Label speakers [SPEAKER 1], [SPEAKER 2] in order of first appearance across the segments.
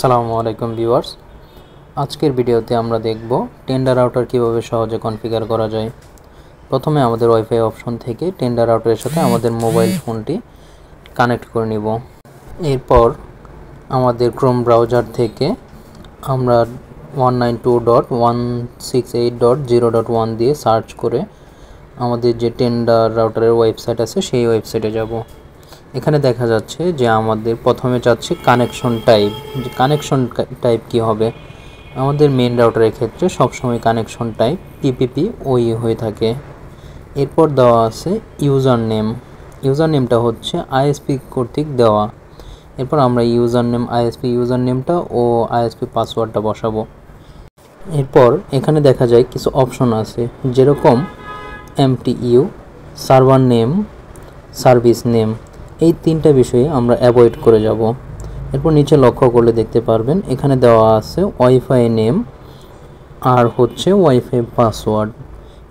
[SPEAKER 1] সালামু আলাইকুম ভিউয়ার্স আজকের ভিডিওতে আমরা দেখব টেন্ডার রাউটার কিভাবে সহজে কনফিগার করা যায় প্রথমে আমাদের ওয়াইফাই অপশন থেকে টেন্ডার রাউটারের সাথে আমাদের মোবাইল ফোনটি কানেক্ট করে নিব এরপর আমাদের ক্রোম ব্রাউজার থেকে আমরা one nine two dot one six eight dot zero dot one দিয়ে সার্চ করে আমাদের যে টেন্ডার রাউটারের ওয়েবসাইট আছে সেই ওয়েবসাইটে যাব এখানে দেখা যাচ্ছে যে আমাদের প্রথমে চাচ্ছে কানেকশন টাইপ যে কানেকশন টাইপ কি হবে আমাদের মেন রাউটারের ক্ষেত্রে সবসময় কানেকশন টাইপ পিপিপি ওই হয়ে থাকে এরপর দেওয়া আছে ইউজার নেম ইউজার নেমটা হচ্ছে আইএসপি কর্তৃক দেওয়া এরপর আমরা ইউজার নেম আইএসপি ইউজার নেমটা ও আইএসপি পাসওয়ার্ডটা বসাবো এরপর এখানে দেখা যায় কিছু অপশন আছে যেরকম T U server name service name এই তিনটা বিষয়ে আমরা অ্যাভয়েড করে যাব এরপর নিচে লক্ষ্য করলে দেখতে পারবেন এখানে দেওয়া আছে ওয়াইফাই নেম আর হচ্ছে ওয়াইফাই পাসওয়ার্ড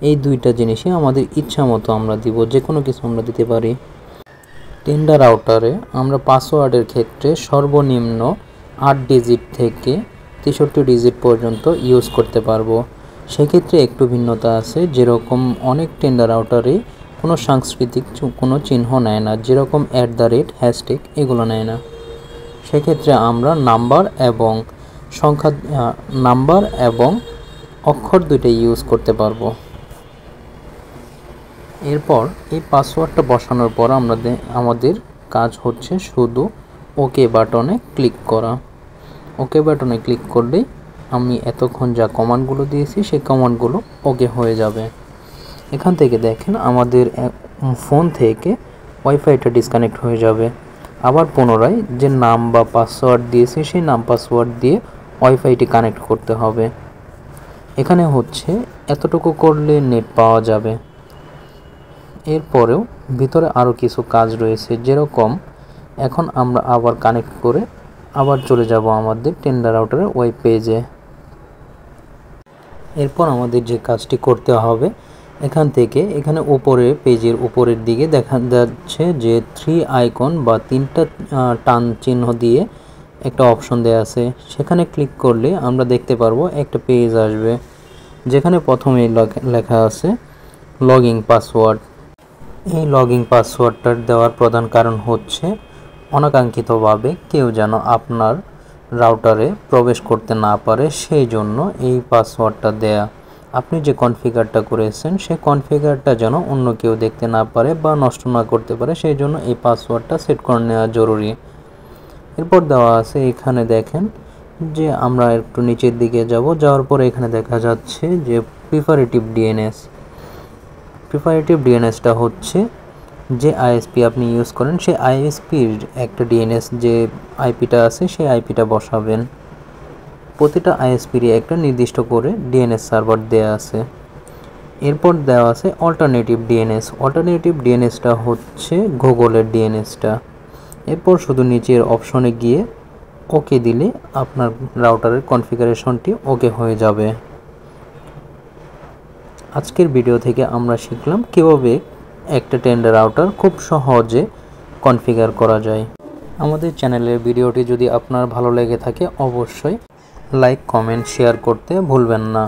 [SPEAKER 1] এই দুইটা জিনিসই আমাদের ইচ্ছা মতো আমরা দিব যে কোনো কিছু আমরা দিতে পারি টেন্ডার আউটারে আমরা পাসওয়ার্ডের ক্ষেত্রে সর্বনিম্ন আট ডিজিট থেকে তেষট্টি ডিজিট পর্যন্ত ইউজ করতে পারবো সেক্ষেত্রে একটু ভিন্নতা আছে যেরকম অনেক টেন্ডার আউটারে কোনো সাংস্কৃতিক কোনো চিহ্ন নেয় না যেরকম অ্যাট দ্য রেট হ্যাশট্যাগ এগুলো নেয় না সেক্ষেত্রে আমরা নাম্বার এবং সংখ্যা নাম্বার এবং অক্ষর দুইটাই ইউজ করতে পারবো এরপর এই পাসওয়ার্ডটা বসানোর পর আমরা আমাদের কাজ হচ্ছে শুধু ওকে বাটনে ক্লিক করা ওকে বাটনে ক্লিক করলেই আমি এতক্ষণ যা কমান্ডগুলো দিয়েছি সেই কমান্ডগুলো ওকে হয়ে যাবে এখান থেকে দেখেন আমাদের ফোন থেকে ওয়াইফাইটা ডিসকানেক্ট হয়ে যাবে আবার পুনরায় যে নাম বা পাসওয়ার্ড দিয়েছে সেই নাম পাসওয়ার্ড দিয়ে ওয়াইফাইটি কানেক্ট করতে হবে এখানে হচ্ছে এতটুকু করলে নেট পাওয়া যাবে এরপরেও ভিতরে আরও কিছু কাজ রয়েছে যেরকম এখন আমরা আবার কানেক্ট করে আবার চলে যাব আমাদের টেন্ডার আউটারের ওয়েব পেজে এরপর আমাদের যে কাজটি করতে হবে এখান থেকে এখানে ওপরে পেজের উপরের দিকে দেখা যাচ্ছে যে থ্রি আইকন বা তিনটা টান চিহ্ন দিয়ে একটা অপশন দেয়া আছে সেখানে ক্লিক করলে আমরা দেখতে পারবো একটা পেজ আসবে যেখানে প্রথমে লেখা আছে লগইন পাসওয়ার্ড এই লগইন পাসওয়ার্ডটার দেওয়ার প্রধান কারণ হচ্ছে অনাকাঙ্ক্ষিতভাবে কেউ যেন আপনার রাউটারে প্রবেশ করতে না পারে সেই জন্য এই পাসওয়ার্ডটা দেয়া আপনি যে কনফিগারটা করেছেন সেই কনফিগারটা যেন অন্য কেউ দেখতে না পারে বা নষ্ট না করতে পারে সেই জন্য এই পাসওয়ার্ডটা সেট করে নেওয়া জরুরি এরপর দেওয়া আছে এখানে দেখেন যে আমরা একটু নিচের দিকে যাব যাওয়ার পরে এখানে দেখা যাচ্ছে যে প্রিফারেটিভ ডিএনএস প্রিফারেটিভ ডিএনএসটা হচ্ছে যে আইএসপি আপনি ইউজ করেন সেই আইএসপির একটা ডিএনএস যে আইপিটা আছে সেই আইপিটা বসাবেন প্রতিটা আইএসপির একটা নির্দিষ্ট করে ডিএনএস সার্ভার দেয়া আছে এরপর দেওয়া আছে অল্টারনেটিভ ডিএনএস অল্টারনেটিভ ডিএনএসটা হচ্ছে গুগলের ডিএনএসটা এরপর শুধু নিচের অপশনে গিয়ে ওকে দিলে আপনার রাউটারের কনফিগারেশনটি ওকে হয়ে যাবে আজকের ভিডিও থেকে আমরা শিখলাম কীভাবে একটা টেন্ডার রাউটার খুব সহজে কনফিগার করা যায় আমাদের চ্যানেলের ভিডিওটি যদি আপনার ভালো লেগে থাকে অবশ্যই লাইক কমেন্ট শেয়ার করতে ভুলবেন না